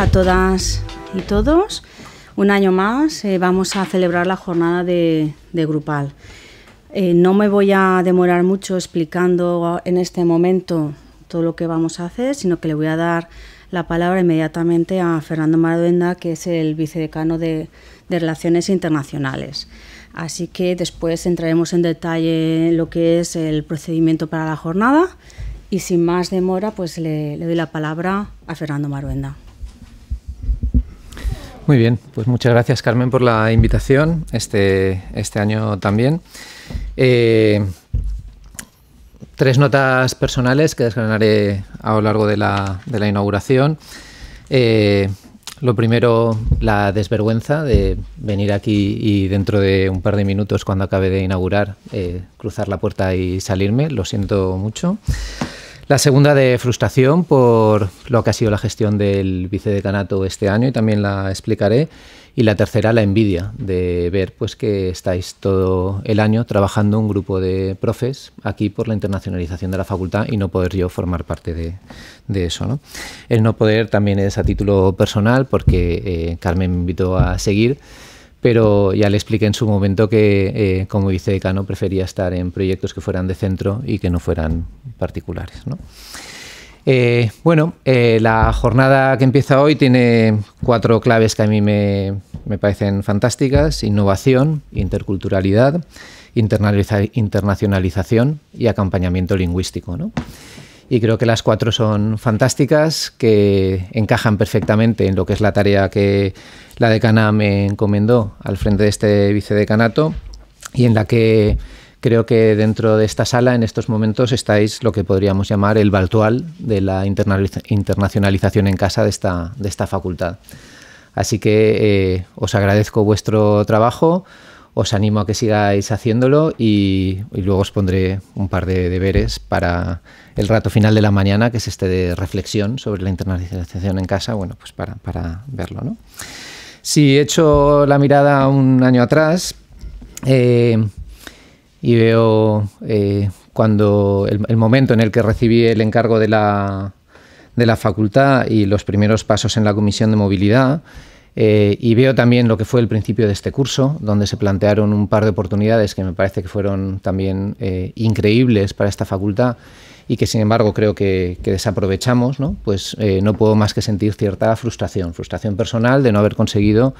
a todas y todos. Un año más eh, vamos a celebrar la jornada de, Grupal. Eh, no me voy a demorar mucho explicando en este momento todo lo que vamos a hacer, sino que le voy a dar la palabra inmediatamente a Fernando Maruenda, que es el vicedecano de, Relaciones Internacionales. Así que después entraremos en detalle lo que es el procedimiento para la jornada y sin más demora, pues le, le doy la palabra a Fernando Maruenda. Muy bien, pues muchas gracias Carmen por la invitación este, este año también. Eh, tres notas personales que desgranaré a lo largo de la, de la inauguración. Eh, lo primero, la desvergüenza de venir aquí y dentro de un par de minutos, cuando acabe de inaugurar, eh, cruzar la puerta y salirme. Lo siento mucho. La segunda de frustración por lo que ha sido la gestión del vicedecanato este año y también la explicaré. Y la tercera, la envidia de ver pues, que estáis todo el año trabajando un grupo de profes aquí por la internacionalización de la facultad y no poder yo formar parte de, eso. ¿no? El no poder también es a título personal porque eh, Carmen me invitó a seguir pero ya le expliqué en su momento que eh, como vicedecano prefería estar en proyectos que fueran de centro y que no fueran particulares. Eh, bueno, eh, la jornada que empieza hoy tiene cuatro claves que a mí me, me parecen fantásticas, innovación, interculturalidad, internacionalización y acompañamiento lingüístico. ¿no? y creo que las cuatro son fantásticas, que encajan perfectamente en lo que es la tarea que la decana me encomendó al frente de este vicedecanato y en la que creo que dentro de esta sala en estos momentos estáis lo que podríamos llamar el baltual de la internacionalización en casa de esta, facultad. Así que eh, os agradezco vuestro trabajo os animo a que sigáis haciéndolo y, luego os pondré un par de deberes para el rato final de la mañana, que es este de reflexión sobre la internacionalización en casa, bueno, pues para, para verlo. ¿no? Si echo la mirada un año atrás eh, y veo eh, cuando el, el momento en el que recibí el encargo de la, de la facultad y los primeros pasos en la comisión de movilidad, eh, y veo también lo que fue el principio de este curso, donde se plantearon un par de oportunidades que me parece que fueron también eh, increíbles para esta facultad y que sin embargo creo que, desaprovechamos, ¿no? pues eh, no puedo más que sentir cierta frustración, frustración personal de no haber conseguido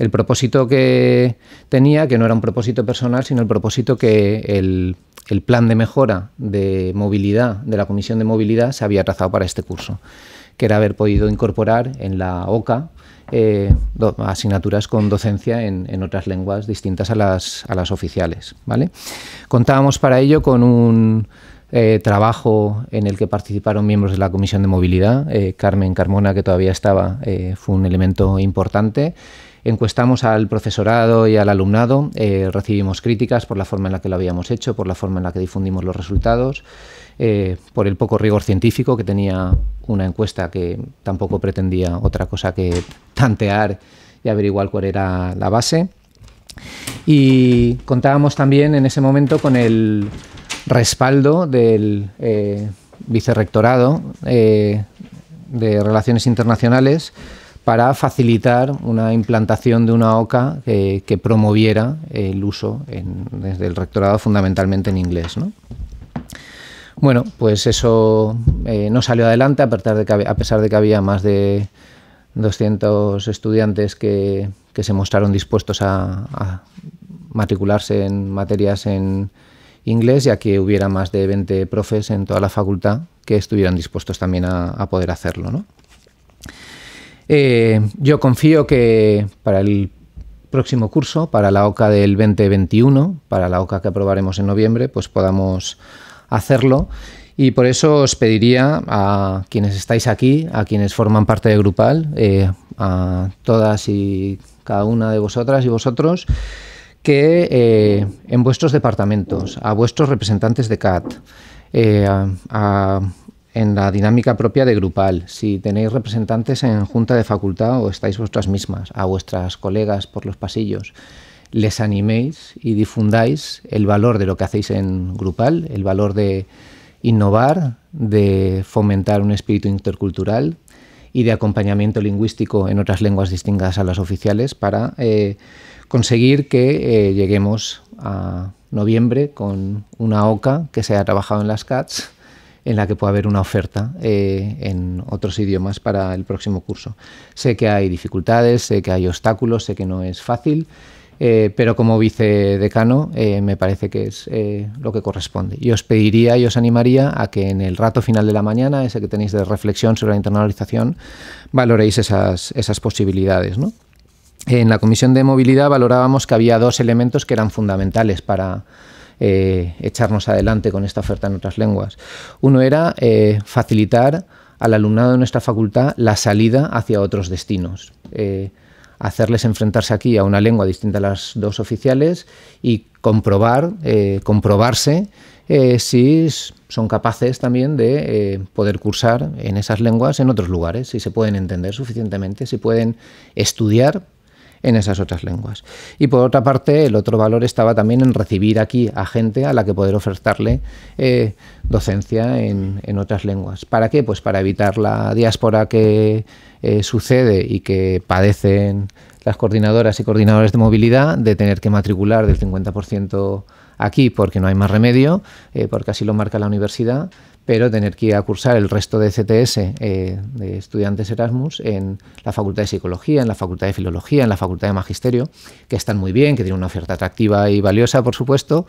el propósito que tenía, que no era un propósito personal, sino el propósito que el plan de mejora de movilidad de la Comisión de Movilidad se había trazado para este curso que era haber podido incorporar en la OCA eh, asignaturas con docencia en, otras lenguas distintas a las, oficiales. ¿vale? Contábamos para ello con un eh, trabajo en el que participaron miembros de la Comisión de Movilidad. Eh, Carmen Carmona, que todavía estaba, fue un elemento importante. Encuestamos al profesorado y al alumnado, eh, recibimos críticas por la forma en la que lo habíamos hecho, por la forma en la que difundimos los resultados, eh, por el poco rigor científico que tenía una encuesta que tampoco pretendía otra cosa que tantear y averiguar cuál era la base. Y contábamos también en ese momento con el respaldo del eh, vicerrectorado de Relaciones Internacionales para facilitar una implantación de una OCA que, promoviera el uso desde el rectorado fundamentalmente en inglés. ¿no? Bueno, pues eso eh, no salió adelante a pesar, de que, había más de 200 estudiantes que, se mostraron dispuestos a, matricularse en materias en inglés, ya que hubiera más de 20 profes en toda la facultad que estuvieran dispuestos también a, a poder hacerlo. ¿no? Eh, yo confío que para el próximo curso, para la OCA del 2021, para la OCA que aprobaremos en noviembre, pues podamos hacerlo. Y por eso os pediría a quienes estáis aquí, a quienes forman parte de Grupal, eh, a todas y cada una de vosotras y vosotros, que eh, en vuestros departamentos, a vuestros representantes de CAT, a en la dinámica propia de grupal, si tenéis representantes en junta de facultad o estáis vosotras mismas, a vuestras colegas por los pasillos, les animéis y difundáis el valor de lo que hacéis en grupal, el valor de innovar, de fomentar un espíritu intercultural y de acompañamiento lingüístico en otras lenguas distintas a las oficiales para eh, conseguir que eh, lleguemos a noviembre con una OCA que se ha trabajado en las CATS en la que pueda haber una oferta eh, en otros idiomas para el próximo curso. Sé que hay dificultades, sé que hay obstáculos, sé que no es fácil. Eh, pero como vicedecano eh, me parece que es lo que corresponde. Y os pediría y os animaría a que en el rato final de la mañana, ese que tenéis de reflexión sobre la internalización, valoréis esas, esas posibilidades. En la comisión de movilidad valorábamos que había dos elementos que eran fundamentales para, eh, echarnos adelante con esta oferta en otras lenguas. Uno era eh, facilitar al alumnado de nuestra facultad la salida hacia otros destinos. Eh, hacerles enfrentarse aquí a una lengua distinta a las dos oficiales y comprobar, comprobarse si son capaces también de poder cursar en esas lenguas en otros lugares, si se pueden entender suficientemente, si pueden estudiar en esas otras lenguas. Y por otra parte, el otro valor estaba también en recibir aquí a gente a la que poder ofertarle eh, docencia en, otras lenguas. ¿Para qué? Pues para evitar la diáspora que eh, sucede y que padecen las coordinadoras y coordinadores de movilidad de tener que matricular del 50% aquí porque no hay más remedio, eh, porque así lo marca la universidad, pero tener que ir a cursar el resto de CTS eh, de estudiantes Erasmus en la Facultad de Psicología, en la Facultad de Filología, en la Facultad de Magisterio, que están muy bien, que tienen una oferta atractiva y valiosa, por supuesto,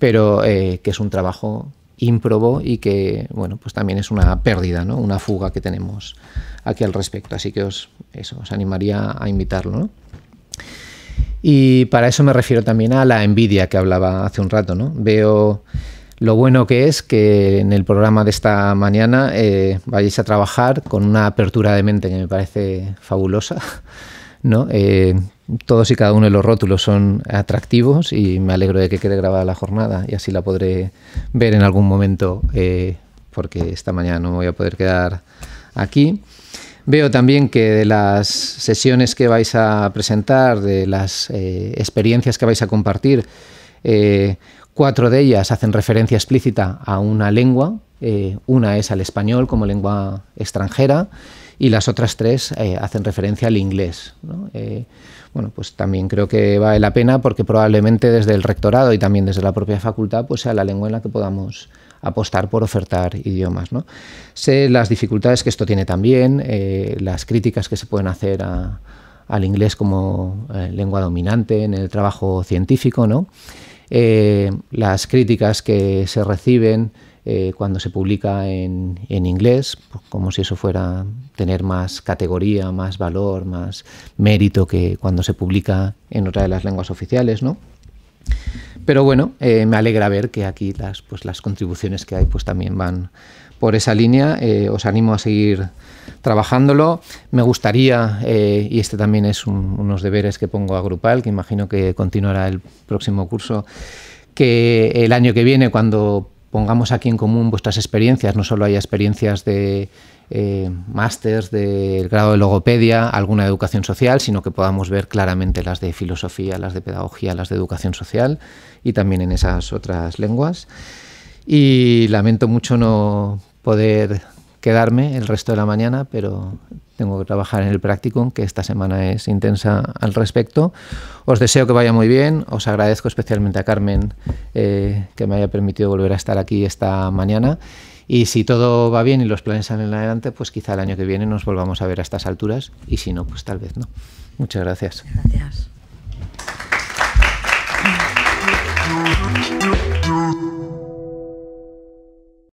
pero eh, que es un trabajo ímprobo y que, bueno, pues también es una pérdida, ¿no? una fuga que tenemos aquí al respecto. Así que os, eso, os animaría a invitarlo. Y para eso me refiero también a la envidia que hablaba hace un rato. ¿no? Veo lo bueno que es que en el programa de esta mañana vais eh, vayáis a trabajar con una apertura de mente que me parece fabulosa. ¿no? Eh, todos y cada uno de los rótulos son atractivos y me alegro de que quede grabada la jornada y así la podré ver en algún momento eh, porque esta mañana no me voy a poder quedar aquí. Veo también que de las sesiones que vais a presentar, de las experiencias que vais a compartir, Cuatro de ellas hacen referencia explícita a una lengua, eh, una es al español como lengua extranjera y las otras tres eh, hacen referencia al inglés. Eh, bueno, pues también creo que vale la pena porque probablemente desde el rectorado y también desde la propia facultad pues sea la lengua en la que podamos apostar por ofertar idiomas. Sé las dificultades que esto tiene también, las críticas que se pueden hacer al inglés como lengua dominante en el trabajo científico, ¿no? Eh, las críticas que se reciben eh, cuando se publica en, inglés, pues, como si eso fuera tener más categoría, más valor, más mérito que cuando se publica en otra de las lenguas oficiales, Pero bueno, eh, me alegra ver que aquí las, pues, las contribuciones que hay pues, también van, por esa línea. Eh, os animo a seguir trabajándolo. Me gustaría, eh, y este también es unos deberes que pongo a Grupal, que imagino que continuará el próximo curso, que el año que viene, cuando pongamos aquí en común vuestras experiencias, no solo haya experiencias de eh, másters del grado de logopedia, alguna de educación social, sino que podamos ver claramente las de filosofía, las de pedagogía, las de educación social y también en esas otras lenguas y lamento mucho no poder quedarme el resto de la mañana, pero tengo que trabajar en el práctico, que esta semana es intensa al respecto. Os deseo que vaya muy bien, os agradezco especialmente a Carmen eh, que me haya permitido volver a estar aquí esta mañana. Y si todo va bien y los planes salen adelante, pues quizá el año que viene nos volvamos a ver a estas alturas y si no, pues tal vez no. Muchas gracias. Gracias.